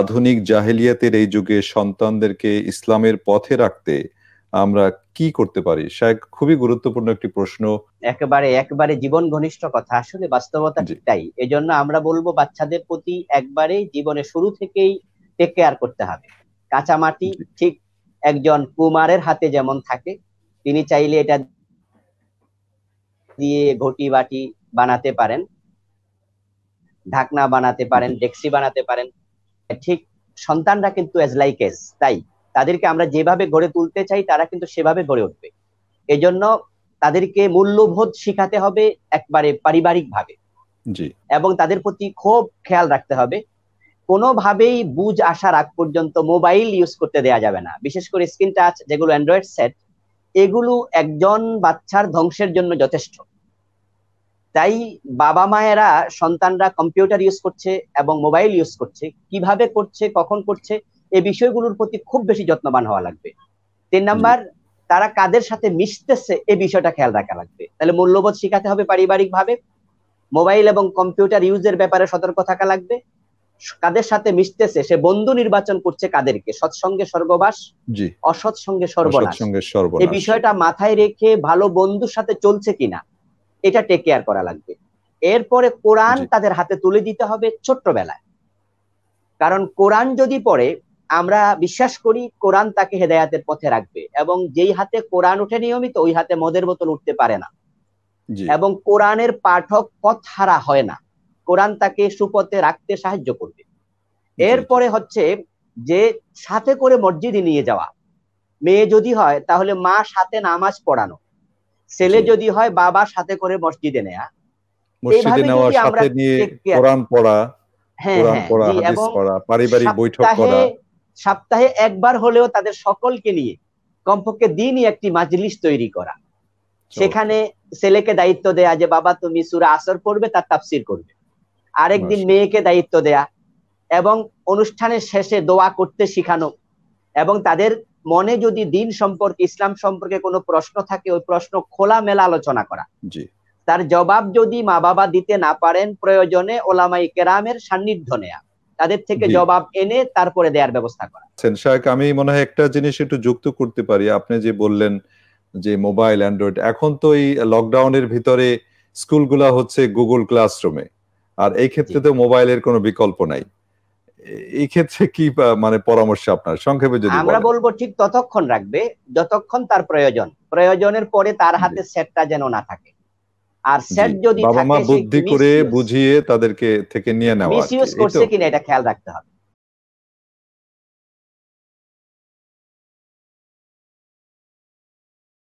আধুনিক জাহেলিয়াতের এই যুগে সন্তানদেরকে ইসলামের পথে রাখতে আমরা কি করতে পারি শায়েক খুবই গুরুত্বপূর্ণ একটি প্রশ্ন একেবারে একবারে জীবন ঘনিষ্ঠ কথা আসলে বাস্তবতা তাই এজন্য আমরা বলবো বাচ্চাদের প্রতি একবারে জীবনে শুরু থেকেই টেক কেয়ার করতে হবে কাঁচামাটি ঠিক একজন কুমারের হাতে যেমন থাকে তিনি চাইলে এটা দিয়ে ঘটি বাটি বানাতে পারেন ঢাকনা বানাতে পারেন ডেক্সি বানাতে পারেন ঠিক সন্তানরা কিন্তু এজ লাইক এজ তাই তাদেরকে আমরা যেভাবে গড়ে তুলতে চাই তারা কিন্তু সেভাবে গড়ে উঠবে এজন্য তাদেরকে মূল্যবোধ শিখাতে হবে একবারে পারিবারিক ভাবে এবং তাদের প্রতি খুব খেয়াল রাখতে হবে কোনোভাবেই বুঝ আসার আগ পর্যন্ত মোবাইল ইউজ করতে দেয়া যাবে না বিশেষ করে স্ক্রিন টাচ যেগুলো অ্যান্ড্রয়েড সেট এগুলো একজন বাচ্চার ধ্বংসের জন্য যথেষ্ট তাই বাবা মায়েরা সন্তানরা কম্পিউটার ইউজ করছে এবং মোবাইল ইউজ করছে কিভাবে করছে কখন করছে এই বিষয়গুলোর প্রতি খুব বেশি যত্নবান হওয়া লাগবে তিন নাম্বার তারা কাদের সাথে মিশতেছে এই বিষয়টা খেয়াল রাখা লাগবে তাহলে মূল্যবোধ শিখাতে হবে পারিবারিক ভাবে মোবাইল এবং কম্পিউটার ইউজের ব্যাপারে সতর্ক থাকা লাগবে কাদের সাথে মিশতেছে সে বন্ধু নির্বাচন করছে কাদেরকে সৎসঙ্গে স্বর্গবাস অসৎসঙ্গে সর্বনাশ এই বিষয়টা মাথায় রেখে ভালো বন্ধুর সাথে চলছে কিনা এটা টেক কেয়ার করা লাগবে এরপরে কোরআন তাদের হাতে তুলে দিতে হবে ছোট্টবেলায় কারণ কোরআন যদি পড়ে আমরা বিশ্বাস করি কোরআন তাকে হেদায়াতের পথে রাখবে এবং যেই হাতে কোরআন উঠে নিয়মিত ওই হাতে মদের বোতল উঠতে পারে না এবং কোরআনের পাঠক পথ হারা হয় না কোরআন তাকে সুপথে রাখতে সাহায্য করবে এরপরে হচ্ছে যে সাথে করে মসজিদে নিয়ে যাওয়া মেয়ে যদি হয় তাহলে মা সাথে নামাজ পড়ানো ছেলে যদি হয় বাবা সাথে করে মসজিদে নেয়া মসজিদে নেওয়া সাথে নিয়ে কোরআন পড়া হ্যাঁ, কোরআন হ্যাঁ, পড়া হাদিস পড়া পারিবারিক বৈঠক করা সপ্তাহে একবার হলেও তাদের সকলকে নিয়ে কমপক্ষে দিনই একটি মাজলিস তৈরি করা সেখানে ছেলেকে দায়িত্ব দেয়া যে বাবা তুমি সুরা আসর পড়বে তার তাফসির করবে আরেকদিন মেয়েকে দায়িত্ব দেয়া এবং অনুষ্ঠানের শেষে দোয়া করতে শিখানো এবং তাদের মনে যদি দিন সম্পর্কে ইসলাম সম্পর্কে কোনো প্রশ্ন থাকে ওই প্রশ্ন খোলা মেলা আলোচনা করা তার জবাব যদি মা বাবা দিতে না পারেন প্রয়োজনে ওলামাই কেরামের সান্নিধ্য নেয়া তাদের থেকে জবাব এনে তারপরে দেওয়ার ব্যবস্থা করা শাহেক আমি মনে হয় একটা জিনিস একটু যুক্ত করতে পারি আপনি যে বললেন যে মোবাইল অ্যান্ড্রয়েড এখন তো এই লকডাউনের ভিতরে স্কুলগুলা হচ্ছে গুগল ক্লাসরুমে আর এই ক্ষেত্রে তো মোবাইলের কোনো বিকল্প নাই এক্ষেত্রে কি মানে পরামর্শ আপনার সংক্ষেপে যদি আমরা বলবো ঠিক ততক্ষণ রাখবে যতক্ষণ তার প্রয়োজন প্রয়োজনের পরে তার হাতে সেটটা যেন না থাকে আর সেট যদি বাবা মা বুদ্ধি করে বুঝিয়ে তাদেরকে থেকে নিয়ে নেওয়া মিসইউজ করছে কিনা এটা খেয়াল রাখতে হবে